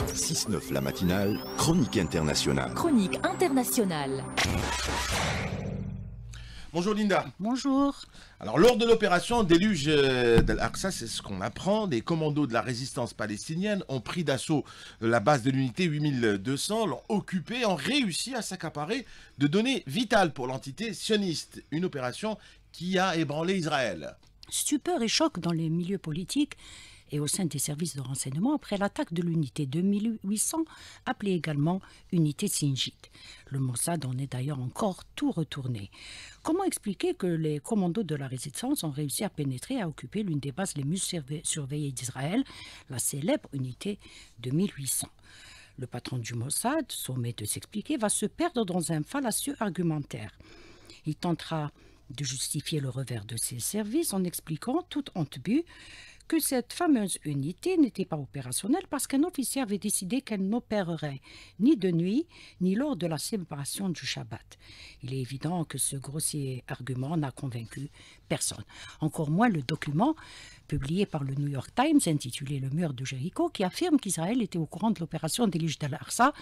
6-9 la matinale, chronique internationale. Chronique internationale. Bonjour Linda. Bonjour. Alors lors de l'opération Déluge euh, de c'est ce qu'on apprend, des commandos de la résistance palestinienne ont pris d'assaut la base de l'unité 8200, l'ont occupée, ont réussi à s'accaparer de données vitales pour l'entité sioniste, une opération qui a ébranlé Israël. Stupeur et choc dans les milieux politiques et au sein des services de renseignement après l'attaque de l'unité 2800, appelée également unité Singit. Le Mossad en est d'ailleurs encore tout retourné. Comment expliquer que les commandos de la résistance ont réussi à pénétrer et à occuper l'une des bases les mieux surveillées d'Israël, la célèbre unité 2800 le patron du Mossad, sommé de s'expliquer, va se perdre dans un fallacieux argumentaire. Il tentera de justifier le revers de ses services en expliquant toute honte but que cette fameuse unité n'était pas opérationnelle parce qu'un officier avait décidé qu'elle n'opérerait ni de nuit ni lors de la séparation du Shabbat. Il est évident que ce grossier argument n'a convaincu personne, encore moins le document publié par le New York Times intitulé Le mur de Jéricho qui affirme qu'Israël était au courant de l'opération d'Elijah dal Arsa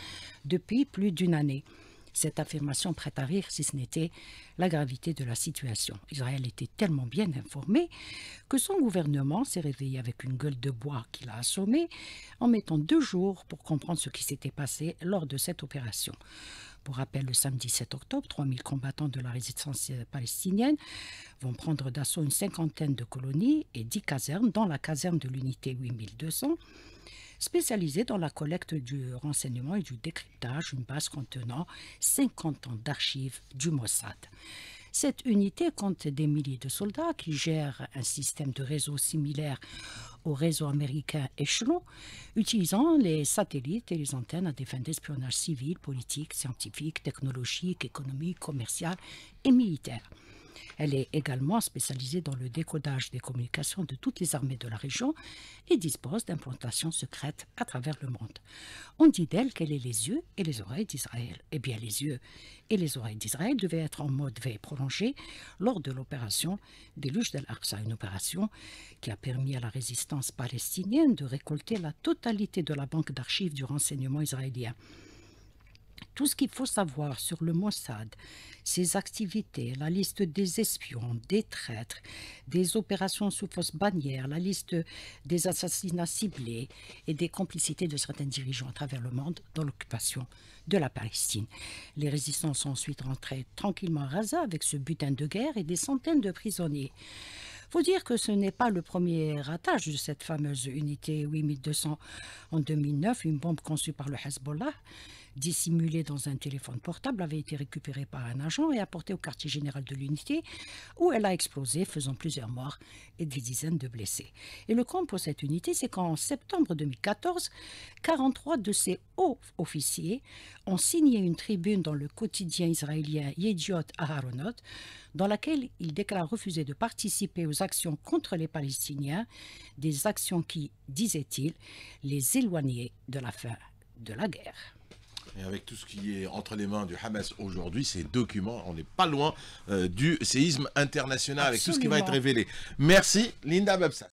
depuis plus d'une année cette affirmation prête à rire si ce n'était la gravité de la situation. Israël était tellement bien informé que son gouvernement s'est réveillé avec une gueule de bois qu'il a assommé, en mettant deux jours pour comprendre ce qui s'était passé lors de cette opération. Pour rappel, le samedi 7 octobre, 3000 combattants de la résistance palestinienne vont prendre d'assaut une cinquantaine de colonies et 10 casernes, dont la caserne de l'unité 8200 spécialisée dans la collecte du renseignement et du décryptage, une base contenant 50 ans d'archives du Mossad. Cette unité compte des milliers de soldats qui gèrent un système de réseau similaire au réseau américain Echelon, utilisant les satellites et les antennes à des fins d'espionnage civil, politique, scientifique, technologique, économique, commercial et militaire. Elle est également spécialisée dans le décodage des communications de toutes les armées de la région et dispose d'implantations secrètes à travers le monde. On dit d'elle qu'elle est les yeux et les oreilles d'Israël. Eh bien, les yeux et les oreilles d'Israël devaient être en mode veille prolongée lors de l'opération Déluge d'Al-Aqsa, une opération qui a permis à la résistance palestinienne de récolter la totalité de la banque d'archives du renseignement israélien tout ce qu'il faut savoir sur le Mossad, ses activités, la liste des espions, des traîtres, des opérations sous fausse bannière, la liste des assassinats ciblés et des complicités de certains dirigeants à travers le monde dans l'occupation de la Palestine. Les résistants sont ensuite rentrés tranquillement à Gaza avec ce butin de guerre et des centaines de prisonniers faut dire que ce n'est pas le premier ratage de cette fameuse unité 8200 en 2009, une bombe conçue par le Hezbollah dissimulé dans un téléphone portable avait été récupérée par un agent et apportée au quartier général de l'unité où elle a explosé, faisant plusieurs morts et des dizaines de blessés. Et le compte pour cette unité, c'est qu'en septembre 2014, 43 de ses hauts officiers ont signé une tribune dans le quotidien israélien Yediot Aharonot dans laquelle ils déclarent refuser de participer aux actions contre les Palestiniens, des actions qui, disait-il, les éloignaient de la fin de la guerre. Et avec tout ce qui est entre les mains du Hamas aujourd'hui, ces documents, on n'est pas loin euh, du séisme international avec tout ce qui va être révélé. Merci Linda Babsa.